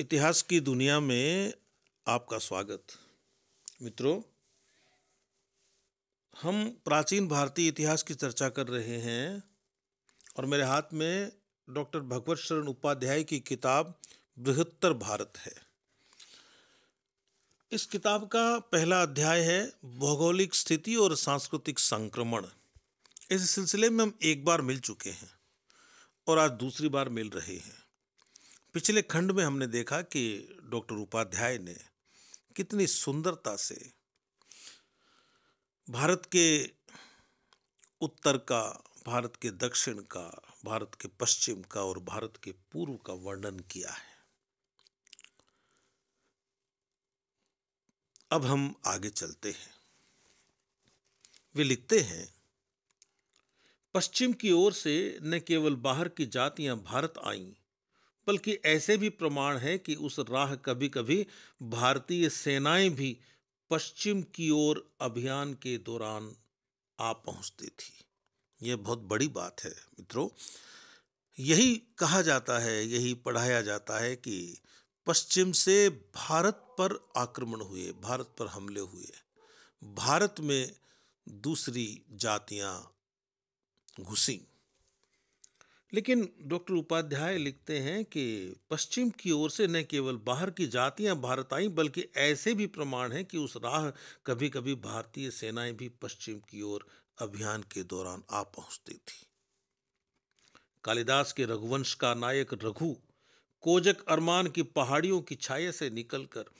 इतिहास की दुनिया में आपका स्वागत मित्रों हम प्राचीन भारतीय इतिहास की चर्चा कर रहे हैं और मेरे हाथ में डॉक्टर भगवत शरण उपाध्याय की किताब बृहत्तर भारत है इस किताब का पहला अध्याय है भौगोलिक स्थिति और सांस्कृतिक संक्रमण इस सिलसिले में हम एक बार मिल चुके हैं और आज दूसरी बार मिल रहे हैं पिछले खंड में हमने देखा कि डॉक्टर उपाध्याय ने कितनी सुंदरता से भारत के उत्तर का भारत के दक्षिण का भारत के पश्चिम का और भारत के पूर्व का वर्णन किया है अब हम आगे चलते हैं वे लिखते हैं पश्चिम की ओर से न केवल बाहर की जातियां भारत आईं बल्कि ऐसे भी प्रमाण हैं कि उस राह कभी कभी भारतीय सेनाएं भी पश्चिम की ओर अभियान के दौरान आ पहुंचती थी यह बहुत बड़ी बात है मित्रों यही कहा जाता है यही पढ़ाया जाता है कि पश्चिम से भारत पर आक्रमण हुए भारत पर हमले हुए भारत में दूसरी जातियां घुसी लेकिन डॉक्टर उपाध्याय लिखते हैं कि पश्चिम की ओर से न केवल बाहर की जातियां भारत आई बल्कि ऐसे भी प्रमाण हैं कि उस राह कभी कभी भारतीय सेनाएं भी पश्चिम की ओर अभियान के दौरान आ पहुंचती थी कालिदास के रघुवंश का नायक रघु कोजक अरमान की पहाड़ियों की छाया से निकलकर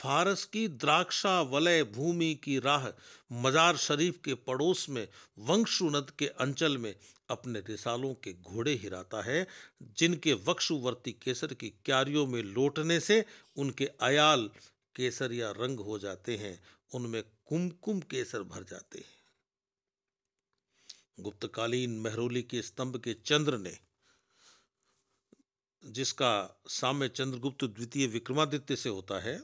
फारस की द्राक्षा वलय भूमि की राह मजार शरीफ के पड़ोस में वंशु नद के अंचल में अपने रिसालों के घोड़े हिराता है जिनके वक्षुवर्ती केसर की क्यारियों में लौटने से उनके अयाल केसर या रंग हो जाते हैं उनमें कुमकुम केसर भर जाते हैं गुप्तकालीन मेहरोली के स्तंभ के चंद्र ने जिसका साम्य चंद्रगुप्त द्वितीय विक्रमादित्य से होता है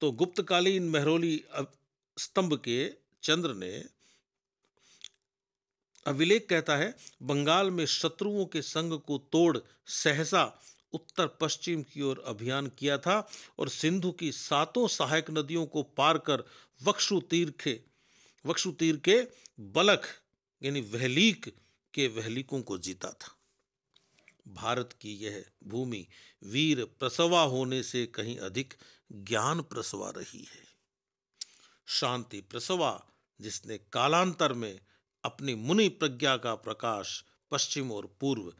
तो गुप्तकालीन मेहरोली स्तंभ के चंद्र ने अभिलेख कहता है बंगाल में शत्रुओं के संग को तोड़ सहसा उत्तर पश्चिम की ओर अभियान किया था और सिंधु की सातों सहायक नदियों को पार कर वक्षु तीर के वक्षु तीर के बलख यानी वहलीक के वहलीकों को जीता था भारत की यह भूमि वीर प्रसवा होने से कहीं अधिक ज्ञान प्रसवा रही है शांति प्रसवा जिसने कालांतर में अपनी मुनि प्रज्ञा का प्रकाश पश्चिम और पूर्व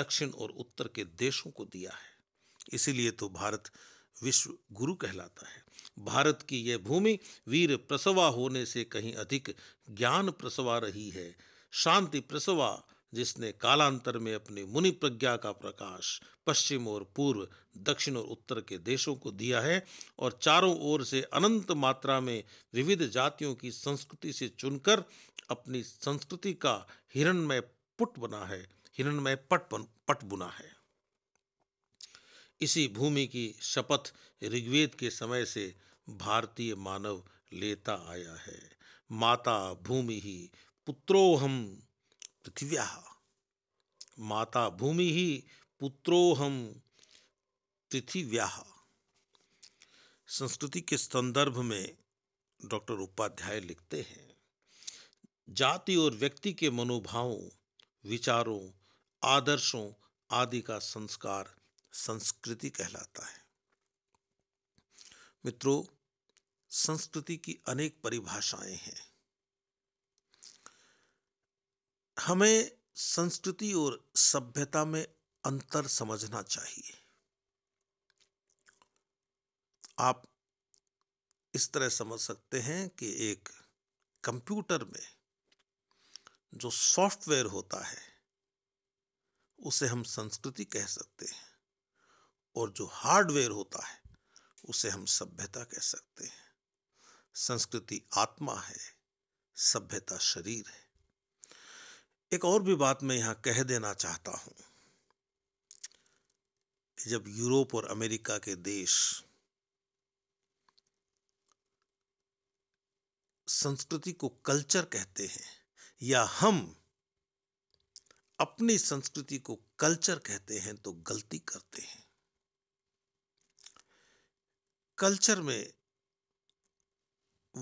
दक्षिण और उत्तर के देशों को दिया है इसीलिए तो भारत विश्व गुरु कहलाता है भारत की यह भूमि वीर प्रसवा होने से कहीं अधिक ज्ञान प्रसवा रही है शांति प्रसवा जिसने कालांतर में अपनी मुनि प्रज्ञा का प्रकाश पश्चिम और पूर्व दक्षिण और उत्तर के देशों को दिया है और चारों ओर से अनंत मात्रा में विविध जातियों की संस्कृति से चुनकर अपनी संस्कृति का हिरणमय पुट बना है हिरणमय पट बन, पट बुना है इसी भूमि की शपथ ऋग्वेद के समय से भारतीय मानव लेता आया है माता भूमि ही पुत्रोहम पृथिव्या माता भूमि ही पुत्रोहम पृथिव्या संस्कृति के संदर्भ में डॉक्टर उपाध्याय लिखते हैं जाति और व्यक्ति के मनोभावों विचारों आदर्शों आदि का संस्कार संस्कृति कहलाता है मित्रों संस्कृति की अनेक परिभाषाएं हैं हमें संस्कृति और सभ्यता में अंतर समझना चाहिए आप इस तरह समझ सकते हैं कि एक कंप्यूटर में जो सॉफ्टवेयर होता है उसे हम संस्कृति कह सकते हैं और जो हार्डवेयर होता है उसे हम सभ्यता कह सकते हैं संस्कृति आत्मा है सभ्यता शरीर है एक और भी बात मैं यहाँ कह देना चाहता हूँ जब यूरोप और अमेरिका के देश संस्कृति को कल्चर कहते हैं या हम अपनी संस्कृति को कल्चर कहते हैं तो गलती करते हैं कल्चर में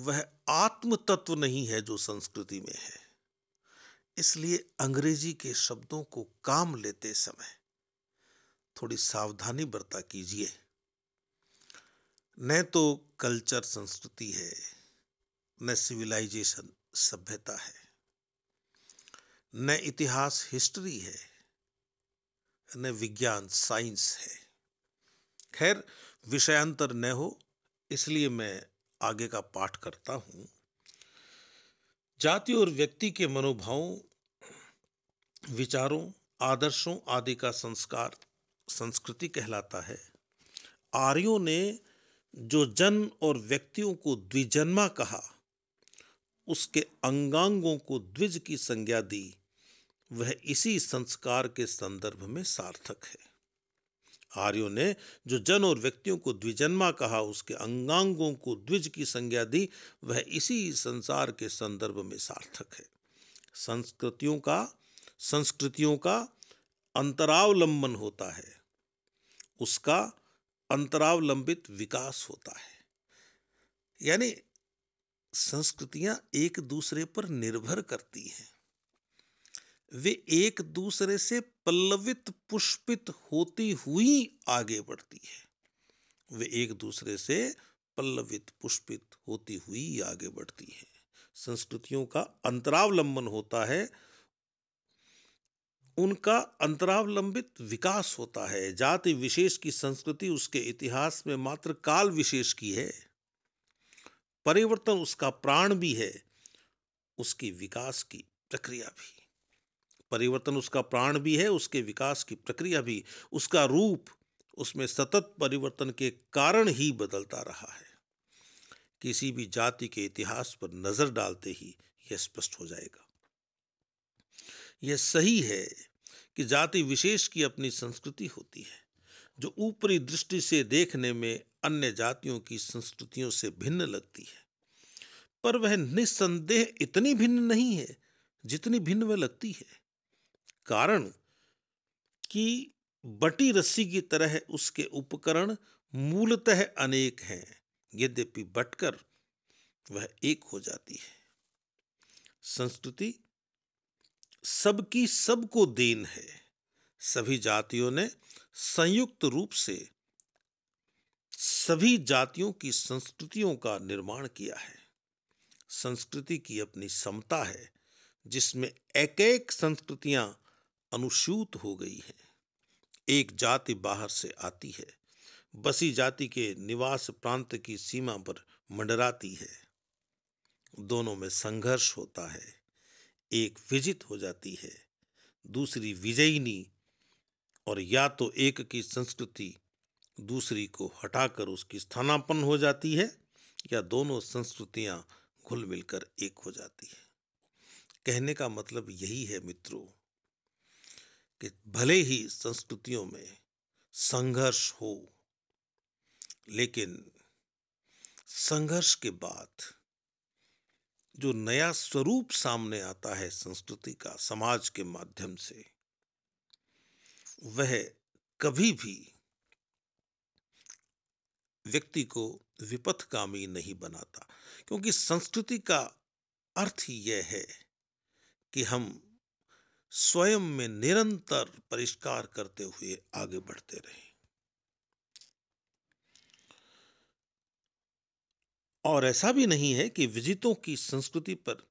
वह आत्म तत्व नहीं है जो संस्कृति में है इसलिए अंग्रेजी के शब्दों को काम लेते समय थोड़ी सावधानी बरता कीजिए न तो कल्चर संस्कृति है न सिविलाइजेशन सभ्यता है न इतिहास हिस्ट्री है न विज्ञान साइंस है खैर विषयांतर न हो इसलिए मैं आगे का पाठ करता हूं जाति और व्यक्ति के मनोभावों विचारों आदर्शों आदि का संस्कार संस्कृति कहलाता है आर्यों ने जो जन और व्यक्तियों को द्विजन्मा कहा उसके अंगांगों को द्विज की संज्ञा दी वह इसी संस्कार के संदर्भ में सार्थक है आर्यों ने जो जन और व्यक्तियों को द्विजन्मा कहा उसके अंगांगों को द्विज की संज्ञा दी वह इसी संसार के संदर्भ में सार्थक है संस्कृतियों का संस्कृतियों का अंतरावलंबन होता है उसका अंतरावलंबित विकास होता है यानी संस्कृतियां एक दूसरे पर निर्भर करती हैं वे एक दूसरे से पल्लवित पुष्पित होती हुई आगे बढ़ती है वे एक दूसरे से पल्लवित पुष्पित होती हुई आगे बढ़ती है संस्कृतियों का अंतरावलंबन होता है उनका अंतरावलंबित विकास होता है जाति विशेष की संस्कृति उसके इतिहास में मात्र काल विशेष की है परिवर्तन उसका प्राण भी है उसकी विकास की प्रक्रिया भी परिवर्तन उसका प्राण भी है उसके विकास की प्रक्रिया भी उसका रूप उसमें सतत परिवर्तन के कारण ही बदलता रहा है किसी भी जाति के इतिहास पर नजर डालते ही यह स्पष्ट हो जाएगा यह सही है कि जाति विशेष की अपनी संस्कृति होती है जो ऊपरी दृष्टि से देखने में अन्य जातियों की संस्कृतियों से भिन्न लगती है पर वह निस्संदेह इतनी भिन्न नहीं है जितनी भिन्न वह लगती है कारण कि बटी रस्सी की तरह उसके उपकरण मूलतः अनेक हैं यद्यपि बटकर वह एक हो जाती है संस्कृति सबकी सबको देन है सभी जातियों ने संयुक्त रूप से सभी जातियों की संस्कृतियों का निर्माण किया है संस्कृति की अपनी समता है जिसमें एक एक संस्कृतियां अनुसूत हो गई है एक जाति बाहर से आती है बसी जाति के निवास प्रांत की सीमा पर मंडराती है दोनों में संघर्ष होता है एक विजित हो जाती है दूसरी विजयिनी और या तो एक की संस्कृति दूसरी को हटाकर उसकी स्थानापन्न हो जाती है या दोनों संस्कृतियां घुल मिलकर एक हो जाती है कहने का मतलब यही है मित्रों कि भले ही संस्कृतियों में संघर्ष हो लेकिन संघर्ष के बाद जो नया स्वरूप सामने आता है संस्कृति का समाज के माध्यम से वह कभी भी व्यक्ति को विपथगामी नहीं बनाता क्योंकि संस्कृति का अर्थ यह है कि हम स्वयं में निरंतर परिष्कार करते हुए आगे बढ़ते रहे और ऐसा भी नहीं है कि विजितों की संस्कृति पर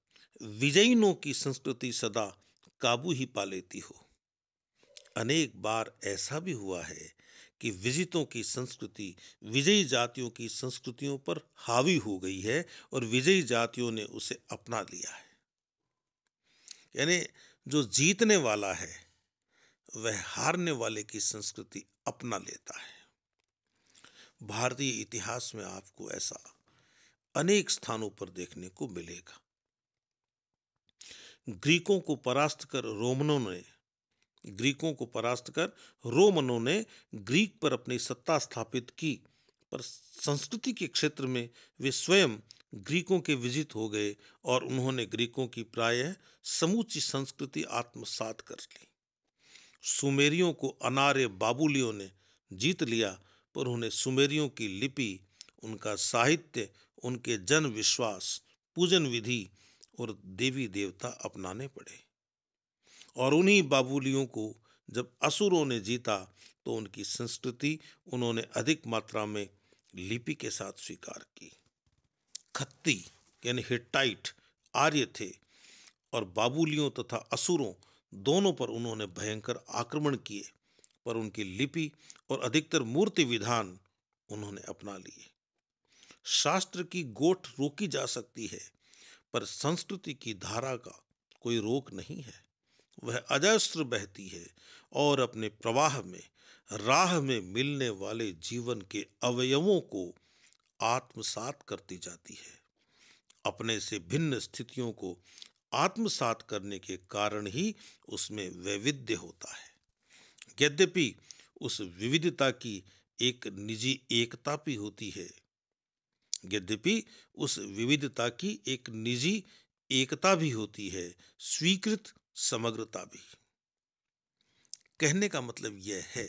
विजयिनों की संस्कृति सदा काबू ही पा लेती हो अनेक बार ऐसा भी हुआ है कि विजितों की संस्कृति विजयी जातियों की संस्कृतियों पर हावी हो गई है और विजयी जातियों ने उसे अपना लिया है यानी जो जीतने वाला है वह हारने वाले की संस्कृति अपना लेता है भारतीय इतिहास में आपको ऐसा अनेक स्थानों पर देखने को मिलेगा ग्रीकों को परास्त कर रोमनों ने ग्रीकों को परास्त कर रोमनों ने ग्रीक पर अपनी सत्ता स्थापित की पर संस्कृति के क्षेत्र में वे स्वयं ग्रीकों के विजित हो गए और उन्होंने ग्रीकों की प्रायः समूची संस्कृति आत्मसात कर ली सुमेरियों को अनारे बाबुलियों ने जीत लिया पर उन्हें सुमेरियों की लिपि उनका साहित्य उनके जन विश्वास पूजन विधि और देवी देवता अपनाने पड़े और उन्हीं बाबुलियों को जब असुरों ने जीता तो उनकी संस्कृति उन्होंने अधिक मात्रा में लिपि के साथ स्वीकार की खत्ती यानी हिटाइट आर्य थे और बाबुलियों तथा असुरों दोनों पर उन्होंने भयंकर आक्रमण किए पर उनकी लिपि और अधिकतर मूर्ति विधान उन्होंने अपना लिए शास्त्र की गोठ रोकी जा सकती है पर संस्कृति की धारा का कोई रोक नहीं है वह अजस्त्र बहती है और अपने प्रवाह में राह में मिलने वाले जीवन के अवयवों को आत्मसात करती जाती है अपने से भिन्न स्थितियों को आत्मसात करने के कारण ही उसमें वैविध्य होता है यद्यपि उस विविधता की एक निजी एकता भी होती है यद्यपि उस विविधता की एक निजी एकता भी होती है स्वीकृत समग्रता भी कहने का मतलब यह है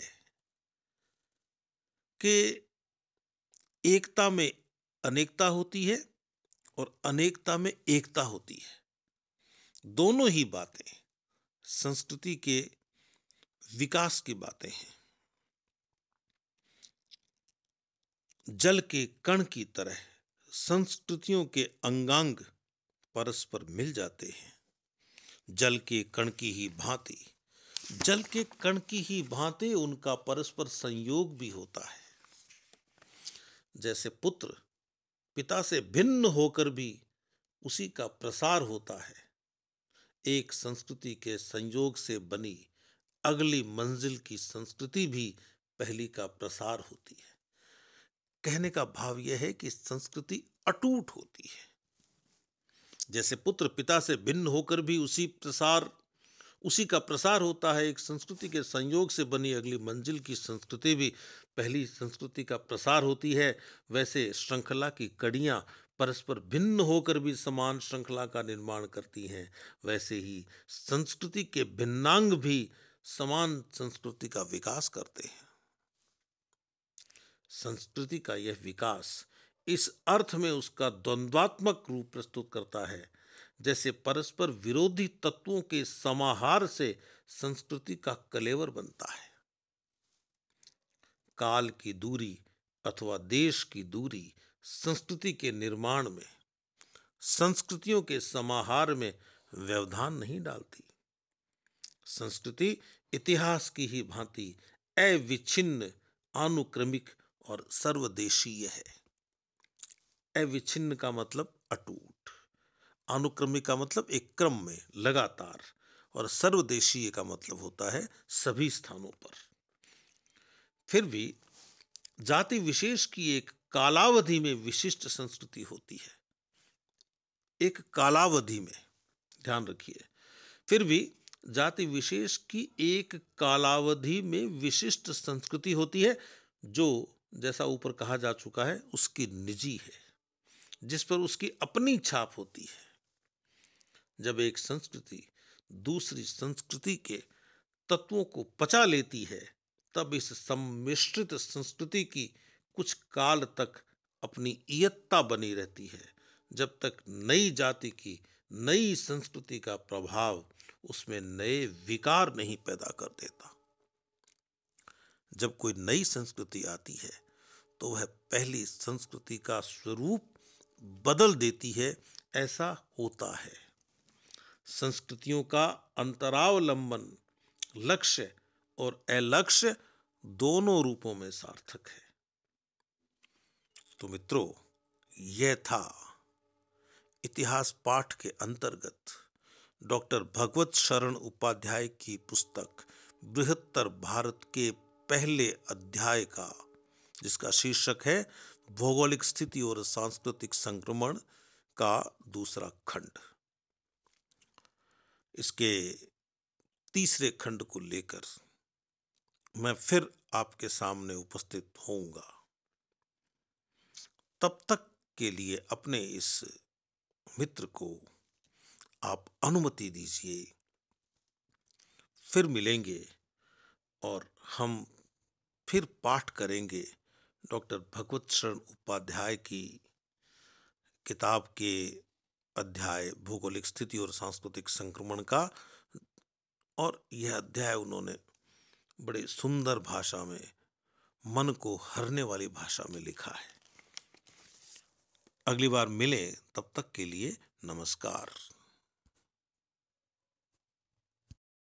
कि एकता में अनेकता होती है और अनेकता में एकता होती है दोनों ही बातें संस्कृति के विकास की बातें हैं जल के कण की तरह संस्कृतियों के अंगांग परस्पर मिल जाते हैं जल के कण की ही भांति जल के कण की ही भांति उनका परस्पर संयोग भी होता है जैसे पुत्र पिता से भिन्न होकर भी उसी का प्रसार होता है एक संस्कृति के संयोग से बनी अगली मंजिल की संस्कृति भी पहली का प्रसार होती है कहने का भाव यह है कि संस्कृति अटूट होती है जैसे पुत्र पिता से भिन्न होकर भी उसी प्रसार उसी का प्रसार होता है एक संस्कृति के संयोग से बनी अगली मंजिल की संस्कृति भी पहली संस्कृति का प्रसार होती है वैसे श्रृंखला की कड़ियाँ परस्पर भिन्न होकर भी समान श्रृंखला का निर्माण करती हैं वैसे ही संस्कृति के भिन्नांग भी समान संस्कृति का विकास करते हैं संस्कृति का यह विकास इस अर्थ में उसका द्वंद्वात्मक रूप प्रस्तुत करता है जैसे परस्पर विरोधी तत्वों के समाहार से संस्कृति का कलेवर बनता है काल की दूरी अथवा देश की दूरी संस्कृति के निर्माण में संस्कृतियों के समाहार में व्यवधान नहीं डालती संस्कृति इतिहास की ही भांति अविच्छिन्न आनुक्रमिक और सर्वदेशीय है अविच्छिन्न का मतलब अटूट अनुक्रमिक का मतलब एक क्रम में लगातार और सर्वदेशीय का मतलब होता है सभी स्थानों पर फिर भी जाति विशेष की एक कालावधि में विशिष्ट संस्कृति होती है एक कालावधि में ध्यान रखिए फिर भी जाति विशेष की एक कालावधि में विशिष्ट संस्कृति होती है जो जैसा ऊपर कहा जा चुका है उसकी निजी है जिस पर उसकी अपनी छाप होती है जब एक संस्कृति दूसरी संस्कृति के तत्वों को पचा लेती है तब इस सम्मिश्रित संस्कृति की कुछ काल तक अपनी इयत्ता बनी रहती है जब तक नई जाति की नई संस्कृति का प्रभाव उसमें नए विकार नहीं पैदा कर देता जब कोई नई संस्कृति आती है तो वह पहली संस्कृति का स्वरूप बदल देती है ऐसा होता है संस्कृतियों का अंतरावलंबन लक्ष्य और अलक्ष्य दोनों रूपों में सार्थक है तो मित्रों यह था इतिहास पाठ के अंतर्गत डॉक्टर भगवत शरण उपाध्याय की पुस्तक बृहत्तर भारत के पहले अध्याय का जिसका शीर्षक है भौगोलिक स्थिति और सांस्कृतिक संक्रमण का दूसरा खंड इसके तीसरे खंड को लेकर मैं फिर आपके सामने उपस्थित होऊंगा तब तक के लिए अपने इस मित्र को आप अनुमति दीजिए फिर मिलेंगे और हम फिर पाठ करेंगे डॉक्टर भगवत शरण उपाध्याय की किताब के अध्याय भौगोलिक स्थिति और सांस्कृतिक संक्रमण का और यह अध्याय उन्होंने बड़े सुंदर भाषा में मन को हरने वाली भाषा में लिखा है अगली बार मिलें तब तक के लिए नमस्कार